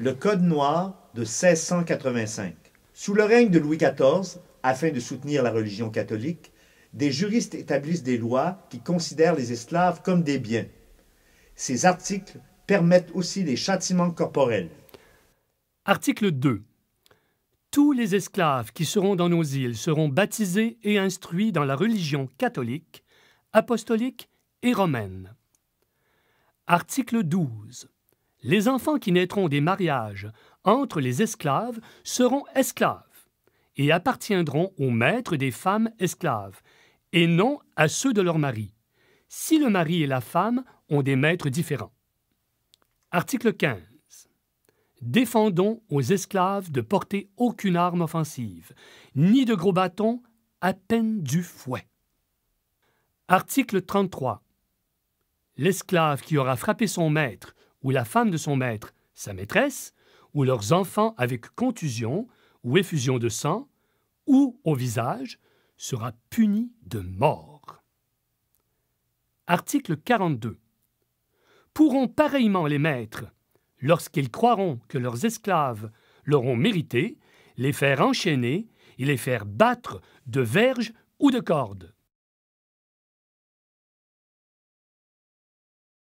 le Code noir de 1685. Sous le règne de Louis XIV, afin de soutenir la religion catholique, des juristes établissent des lois qui considèrent les esclaves comme des biens. Ces articles permettent aussi des châtiments corporels. Article 2. Tous les esclaves qui seront dans nos îles seront baptisés et instruits dans la religion catholique, apostolique et romaine. Article 12. Les enfants qui naîtront des mariages entre les esclaves seront esclaves et appartiendront aux maîtres des femmes esclaves, et non à ceux de leur mari, si le mari et la femme ont des maîtres différents. Article 15. Défendons aux esclaves de porter aucune arme offensive, ni de gros bâtons, à peine du fouet. Article 33. L'esclave qui aura frappé son maître ou la femme de son maître, sa maîtresse, ou leurs enfants avec contusion ou effusion de sang, ou au visage, sera puni de mort. Article 42. Pourront pareillement les maîtres, lorsqu'ils croiront que leurs esclaves l'auront mérité, les faire enchaîner et les faire battre de verges ou de cordes.